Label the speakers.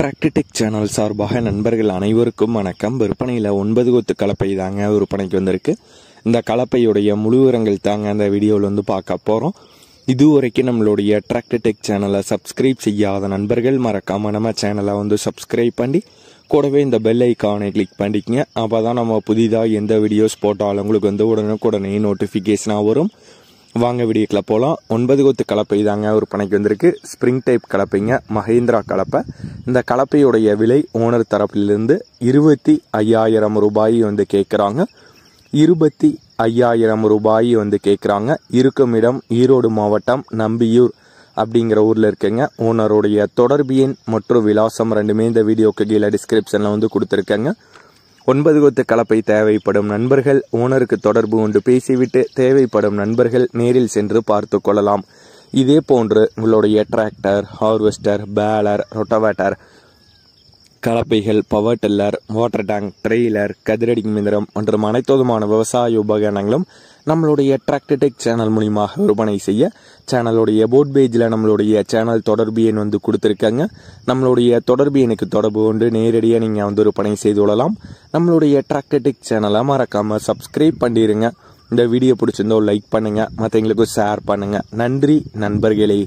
Speaker 1: ப்ராக்டிடெக் channel சார்பாக நண்பர்கள் அனைவருக்கும் வணக்கம் விற்பனையில் ஒன்பது கொத்து கலப்பை தாங்க விற்பனைக்கு வந்திருக்கு இந்த கலப்பையுடைய முழுவரங்கள் தாங்க அந்த வீடியோவில் வந்து பார்க்க போகிறோம் இது வரைக்கும் நம்மளுடைய ட்ராக்டிடெக் சேனலை சப்ஸ்கிரைப் செய்யாத நண்பர்கள் மறக்காம நம்ம சேனலை வந்து சப்ஸ்கிரைப் பண்ணி கூடவே இந்த பெல் ஐக்கானை கிளிக் பண்ணிக்கங்க அப்போ தான் நம்ம புதிதாக எந்த வீடியோஸ் போட்டாலும் உங்களுக்கு வந்து உடனே நோட்டிஃபிகேஷனாக வரும் வாங்க வீடியோக்கில் போகலாம் ஒன்பது கொத்து கலப்பை தாங்க ஒரு பனைக்கு வந்திருக்கு ஸ்ப்ரிங் டைப் கலப்பைங்க மஹேந்திரா கலப்பை இந்த கலப்பையுடைய விலை ஓனர் தரப்பிலிருந்து இருபத்தி ஐயாயிரம் ரூபாய் வந்து கேட்குறாங்க இருபத்தி ஐயாயிரம் ரூபாய் வந்து கேட்குறாங்க இருக்கும் இடம் ஈரோடு மாவட்டம் நம்பியூர் அப்படிங்கிற ஊரில் இருக்கேங்க ஓனருடைய தொடர்பு எண் மற்றும் விலாசம் ரெண்டுமே இந்த வீடியோக்கு கீழே டிஸ்கிரிப்ஷனில் வந்து கொடுத்துருக்கேங்க ஒன்பது கொத்து கலப்பை தேவைப்படும் நண்பர்கள் ஓனருக்கு தொடர்பு கொண்டு பேசிவிட்டு தேவைப்படும் நண்பர்கள் நேரில் சென்று பார்த்து கொள்ளலாம் இதே போன்று உங்களுடைய டிராக்டர் ஹார்வெஸ்டர் பேலர் ரொட்டவேட்டர் கலப்பைகள் power tiller water tank trailer கதிரடி மிந்திரம் மற்றும் அனைத்துமான விவசாய உபகரணங்களும் நம்மளுடைய டிராக்டர்டெக் சேனல் மூலியமாக விற்பனை செய்ய சேனலுடைய போர்ட் பேஜில் நம்மளுடைய சேனல் தொடர்பு எண் வந்து கொடுத்துருக்காங்க நம்மளுடைய தொடர்பு எனக்கு தொடர்பு கொண்டு நேரடியாக நீங்கள் வந்து விற்பனை செய்து கொள்ளலாம் நம்மளுடைய டிராக்டர்டெக் சேனலை மறக்காமல் சப்ஸ்கிரைப் பண்ணிடுங்க இந்த வீடியோ பிடிச்சிருந்தோ லைக் பண்ணுங்கள் மற்றவங்களுக்கும் ஷேர் பண்ணுங்கள் நன்றி நண்பர்களே